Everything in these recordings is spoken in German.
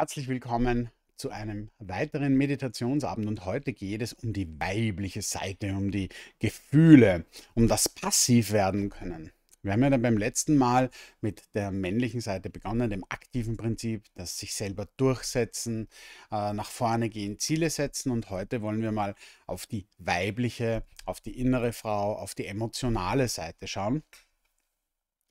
Herzlich willkommen zu einem weiteren Meditationsabend und heute geht es um die weibliche Seite, um die Gefühle, um das passiv werden können. Wir haben ja dann beim letzten Mal mit der männlichen Seite begonnen, dem aktiven Prinzip, das sich selber durchsetzen, äh, nach vorne gehen, Ziele setzen und heute wollen wir mal auf die weibliche, auf die innere Frau, auf die emotionale Seite schauen.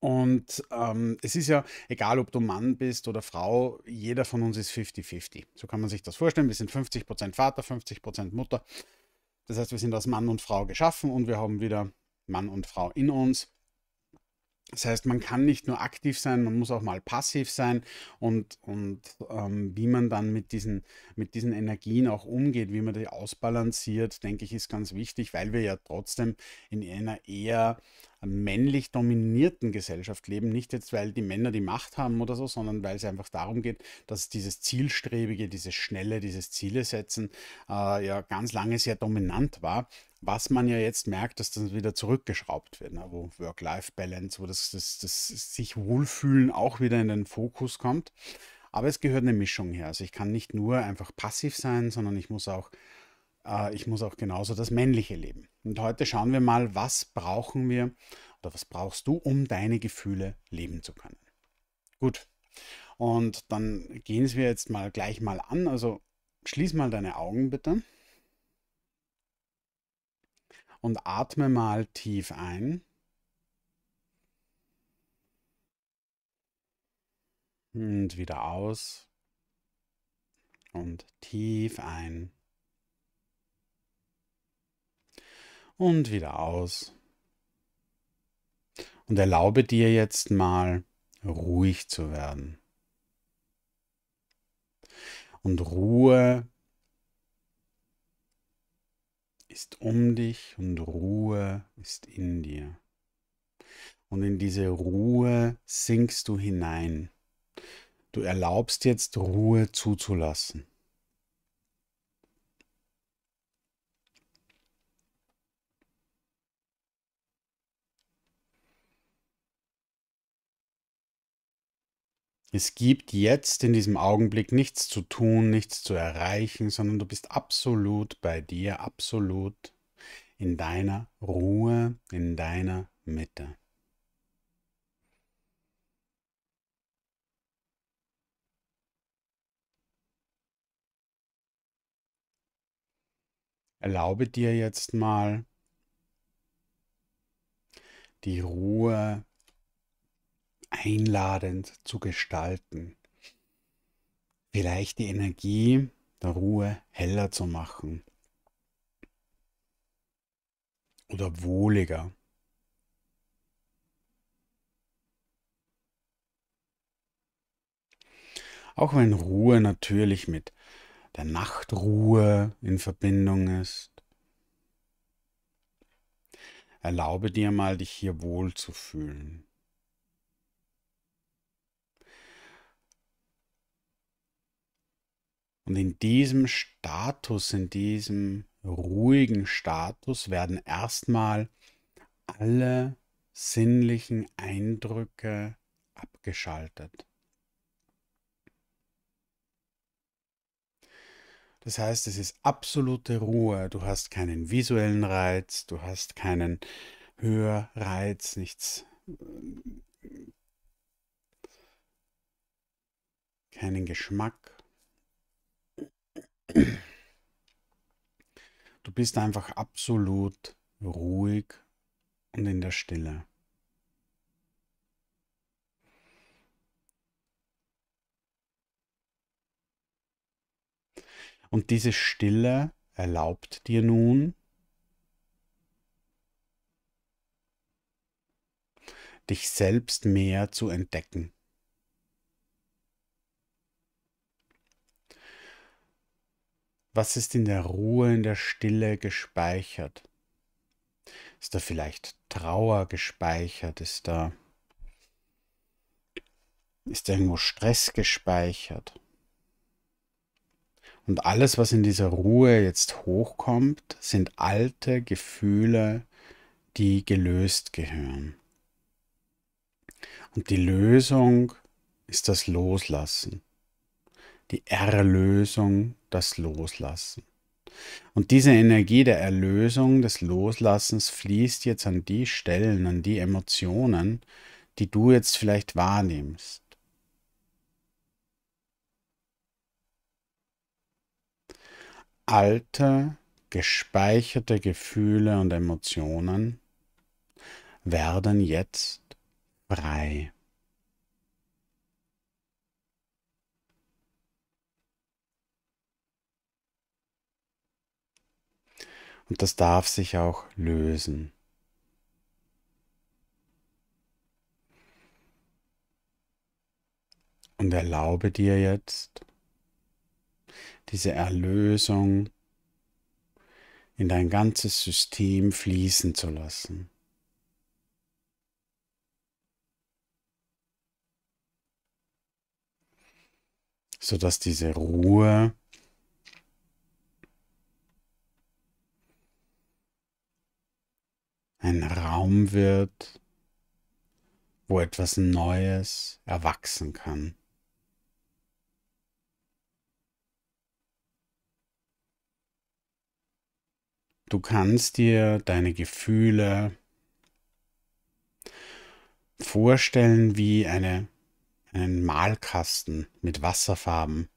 Und ähm, es ist ja egal, ob du Mann bist oder Frau, jeder von uns ist 50-50. So kann man sich das vorstellen. Wir sind 50% Vater, 50% Mutter. Das heißt, wir sind aus Mann und Frau geschaffen und wir haben wieder Mann und Frau in uns. Das heißt, man kann nicht nur aktiv sein, man muss auch mal passiv sein und, und ähm, wie man dann mit diesen, mit diesen Energien auch umgeht, wie man die ausbalanciert, denke ich, ist ganz wichtig, weil wir ja trotzdem in einer eher männlich dominierten Gesellschaft leben. Nicht jetzt, weil die Männer die Macht haben oder so, sondern weil es einfach darum geht, dass dieses Zielstrebige, dieses Schnelle, dieses Ziele setzen äh, ja ganz lange sehr dominant war. Was man ja jetzt merkt, dass das wieder zurückgeschraubt wird, ne? wo Work-Life-Balance, wo das, das, das sich wohlfühlen auch wieder in den Fokus kommt. Aber es gehört eine Mischung her. Also ich kann nicht nur einfach passiv sein, sondern ich muss auch Ah, ich muss auch genauso das Männliche leben. Und heute schauen wir mal, was brauchen wir oder was brauchst du, um deine Gefühle leben zu können. Gut, und dann gehen wir jetzt mal gleich mal an. Also schließ mal deine Augen bitte und atme mal tief ein. Und wieder aus. Und tief ein. und wieder aus. Und erlaube dir jetzt mal ruhig zu werden. Und Ruhe ist um dich und Ruhe ist in dir. Und in diese Ruhe sinkst du hinein. Du erlaubst jetzt Ruhe zuzulassen. Es gibt jetzt in diesem Augenblick nichts zu tun, nichts zu erreichen, sondern du bist absolut bei dir, absolut in deiner Ruhe, in deiner Mitte. Erlaube dir jetzt mal die Ruhe einladend zu gestalten. Vielleicht die Energie der Ruhe heller zu machen oder wohliger. Auch wenn Ruhe natürlich mit der Nachtruhe in Verbindung ist, erlaube dir mal, dich hier wohl zu fühlen. Und in diesem Status, in diesem ruhigen Status werden erstmal alle sinnlichen Eindrücke abgeschaltet. Das heißt, es ist absolute Ruhe. Du hast keinen visuellen Reiz, du hast keinen Hörreiz, nichts, äh, keinen Geschmack, Du bist einfach absolut ruhig und in der Stille. Und diese Stille erlaubt dir nun, dich selbst mehr zu entdecken. Was ist in der Ruhe, in der Stille gespeichert? Ist da vielleicht Trauer gespeichert? Ist da, ist da irgendwo Stress gespeichert? Und alles, was in dieser Ruhe jetzt hochkommt, sind alte Gefühle, die gelöst gehören. Und die Lösung ist das Loslassen die Erlösung, das Loslassen. Und diese Energie der Erlösung, des Loslassens fließt jetzt an die Stellen, an die Emotionen, die du jetzt vielleicht wahrnimmst. Alte, gespeicherte Gefühle und Emotionen werden jetzt frei. Und das darf sich auch lösen. Und erlaube dir jetzt diese Erlösung in dein ganzes System fließen zu lassen. sodass diese Ruhe ein Raum wird, wo etwas Neues erwachsen kann. Du kannst dir deine Gefühle vorstellen wie eine, einen Malkasten mit Wasserfarben.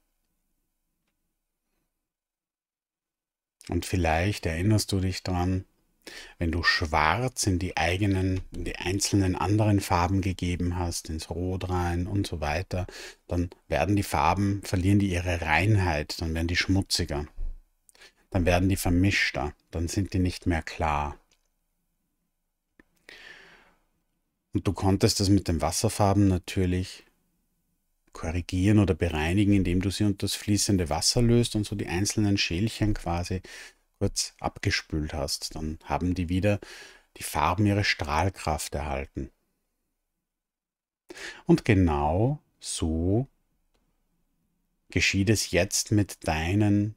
Und vielleicht erinnerst du dich daran, wenn du Schwarz in die eigenen, in die einzelnen anderen Farben gegeben hast, ins Rot rein und so weiter, dann werden die Farben, verlieren die ihre Reinheit, dann werden die schmutziger. Dann werden die vermischter, dann sind die nicht mehr klar. Und du konntest das mit den Wasserfarben natürlich korrigieren oder bereinigen, indem du sie unter das fließende Wasser löst und so die einzelnen Schälchen quasi kurz abgespült hast. Dann haben die wieder die Farben ihre Strahlkraft erhalten. Und genau so geschieht es jetzt mit deinen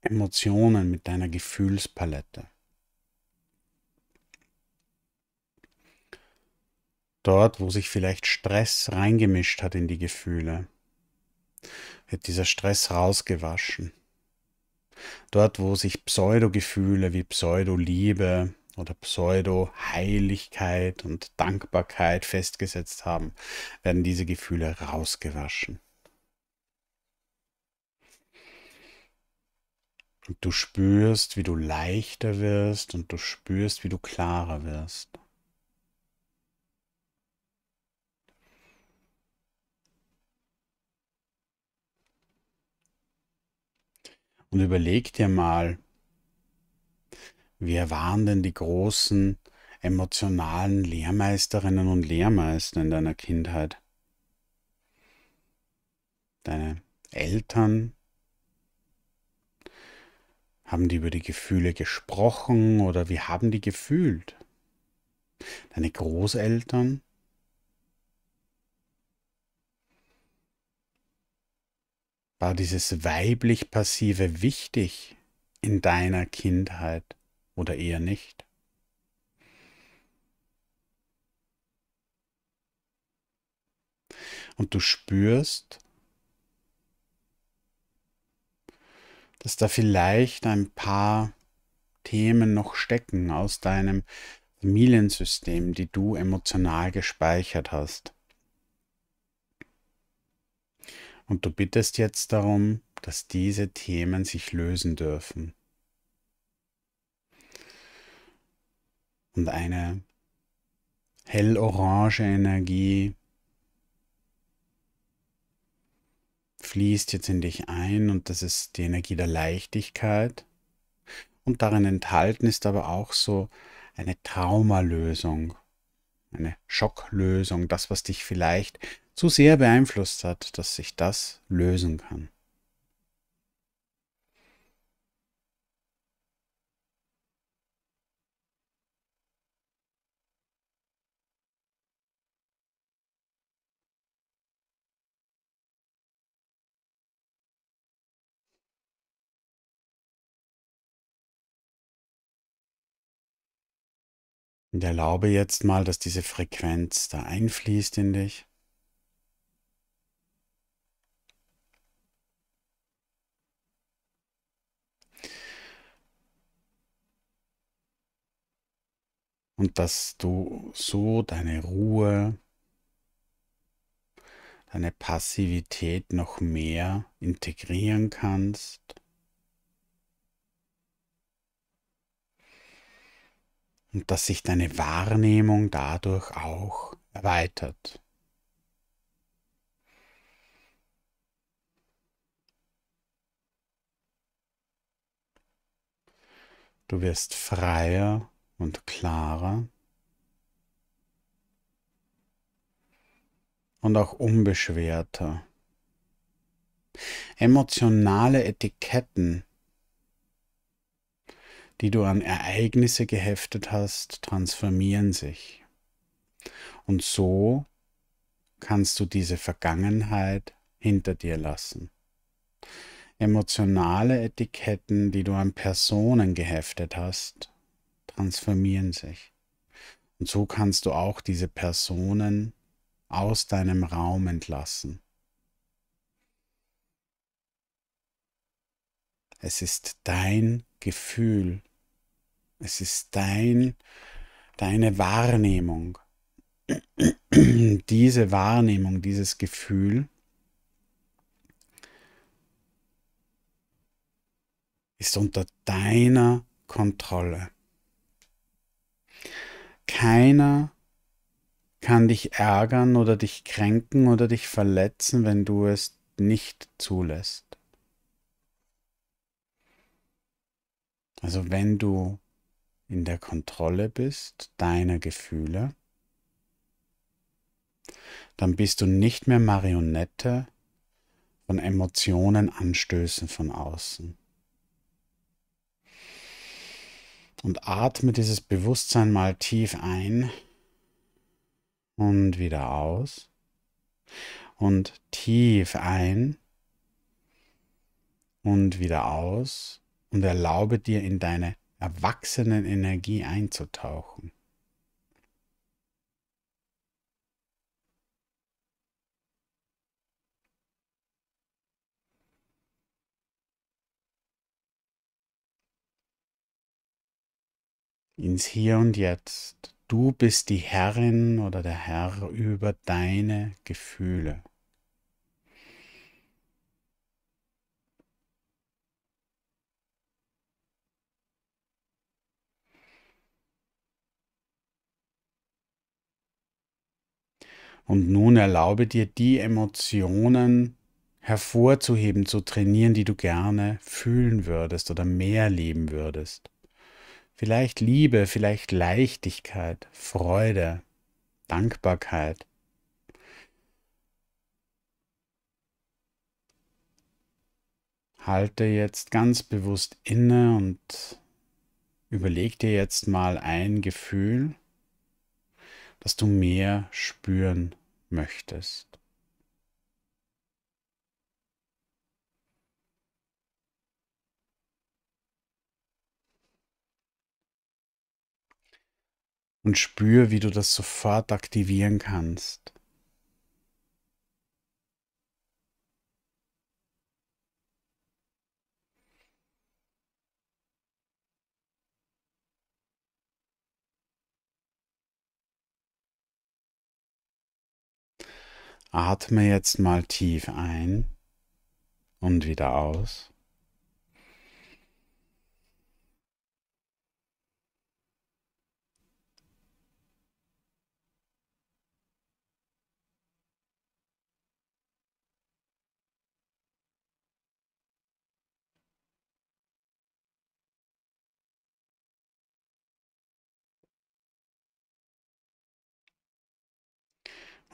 Emotionen, mit deiner Gefühlspalette. Dort, wo sich vielleicht Stress reingemischt hat in die Gefühle, wird dieser Stress rausgewaschen. Dort, wo sich Pseudo-Gefühle wie Pseudo-Liebe oder Pseudo-Heiligkeit und Dankbarkeit festgesetzt haben, werden diese Gefühle rausgewaschen. Und du spürst, wie du leichter wirst und du spürst, wie du klarer wirst. Und überleg dir mal, wer waren denn die großen emotionalen Lehrmeisterinnen und Lehrmeister in deiner Kindheit? Deine Eltern? Haben die über die Gefühle gesprochen oder wie haben die gefühlt? Deine Großeltern? war dieses weiblich passive wichtig in deiner Kindheit oder eher nicht? Und du spürst, dass da vielleicht ein paar Themen noch stecken aus deinem Familiensystem, die du emotional gespeichert hast. Und du bittest jetzt darum, dass diese Themen sich lösen dürfen. Und eine hellorange Energie fließt jetzt in dich ein und das ist die Energie der Leichtigkeit. Und darin enthalten ist aber auch so eine Traumalösung, eine Schocklösung, das, was dich vielleicht zu sehr beeinflusst hat, dass sich das lösen kann. Und erlaube jetzt mal, dass diese Frequenz da einfließt in dich. und dass du so deine Ruhe, deine Passivität noch mehr integrieren kannst. Und dass sich deine Wahrnehmung dadurch auch erweitert. Du wirst freier und klarer und auch unbeschwerter. Emotionale Etiketten, die du an Ereignisse geheftet hast, transformieren sich. Und so kannst du diese Vergangenheit hinter dir lassen. Emotionale Etiketten, die du an Personen geheftet hast, transformieren sich. Und so kannst du auch diese Personen aus deinem Raum entlassen. Es ist dein Gefühl. Es ist dein, deine Wahrnehmung. Diese Wahrnehmung, dieses Gefühl ist unter deiner Kontrolle keiner kann dich ärgern oder dich kränken oder dich verletzen, wenn du es nicht zulässt. Also wenn du in der Kontrolle bist deiner Gefühle, dann bist du nicht mehr Marionette von Emotionen, Anstößen von außen. Und atme dieses Bewusstsein mal tief ein und wieder aus. Und tief ein und wieder aus. Und erlaube dir in deine erwachsenen Energie einzutauchen. ins Hier und Jetzt. Du bist die Herrin oder der Herr über deine Gefühle. Und nun erlaube dir, die Emotionen hervorzuheben, zu trainieren, die du gerne fühlen würdest oder mehr leben würdest. Vielleicht Liebe, vielleicht Leichtigkeit, Freude, Dankbarkeit. Halte jetzt ganz bewusst inne und überleg dir jetzt mal ein Gefühl, das du mehr spüren möchtest. und spür, wie du das sofort aktivieren kannst. Atme jetzt mal tief ein und wieder aus.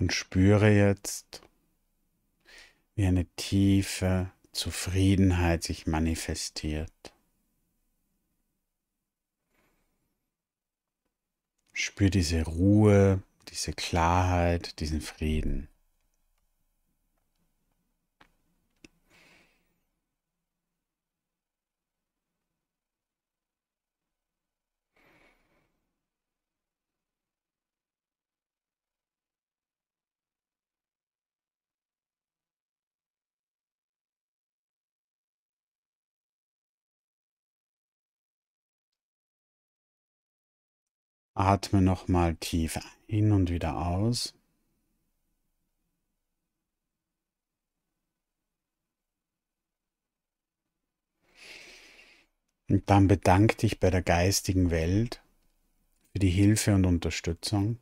und spüre jetzt, wie eine tiefe Zufriedenheit sich manifestiert. Spür diese Ruhe, diese Klarheit, diesen Frieden. Atme nochmal tief ein und wieder aus. Und dann bedank dich bei der geistigen Welt für die Hilfe und Unterstützung.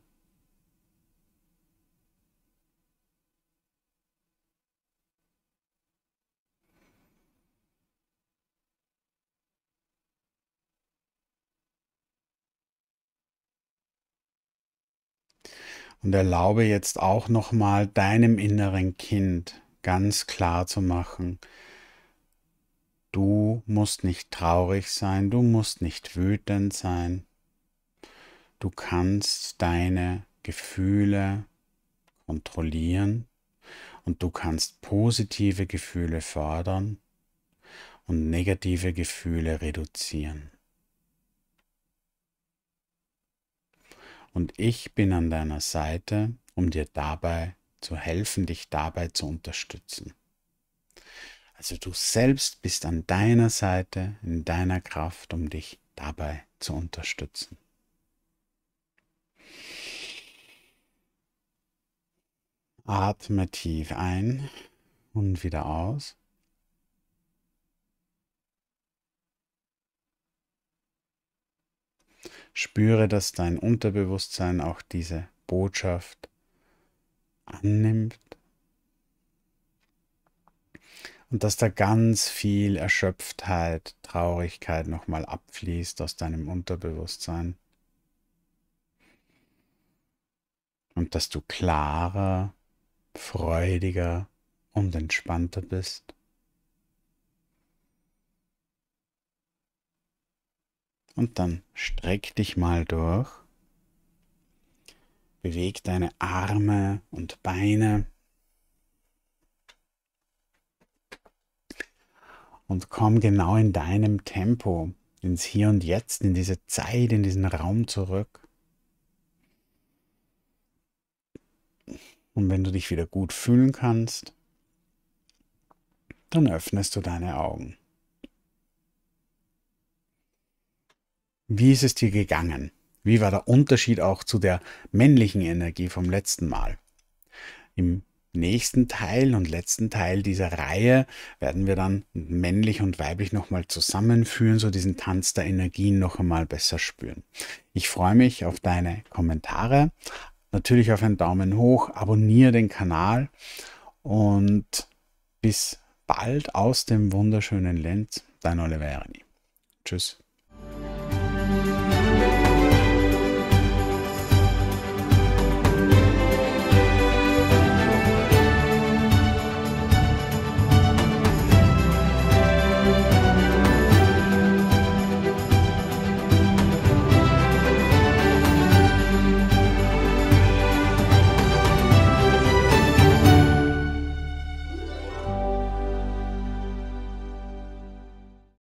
Und erlaube jetzt auch nochmal deinem inneren Kind ganz klar zu machen, du musst nicht traurig sein, du musst nicht wütend sein, du kannst deine Gefühle kontrollieren und du kannst positive Gefühle fördern und negative Gefühle reduzieren. und ich bin an deiner Seite, um dir dabei zu helfen, dich dabei zu unterstützen. Also du selbst bist an deiner Seite, in deiner Kraft, um dich dabei zu unterstützen. Atme tief ein und wieder aus. Spüre, dass dein Unterbewusstsein auch diese Botschaft annimmt und dass da ganz viel Erschöpftheit, Traurigkeit nochmal abfließt aus deinem Unterbewusstsein. Und dass du klarer, freudiger und entspannter bist. Und dann streck dich mal durch. Beweg deine Arme und Beine. Und komm genau in deinem Tempo, ins Hier und Jetzt, in diese Zeit, in diesen Raum zurück. Und wenn du dich wieder gut fühlen kannst, dann öffnest du deine Augen. Wie ist es dir gegangen? Wie war der Unterschied auch zu der männlichen Energie vom letzten Mal? Im nächsten Teil und letzten Teil dieser Reihe werden wir dann männlich und weiblich nochmal zusammenführen, so diesen Tanz der Energien noch einmal besser spüren. Ich freue mich auf deine Kommentare, natürlich auf einen Daumen hoch, abonniere den Kanal und bis bald aus dem wunderschönen Lenz, dein Oliver Tschüss.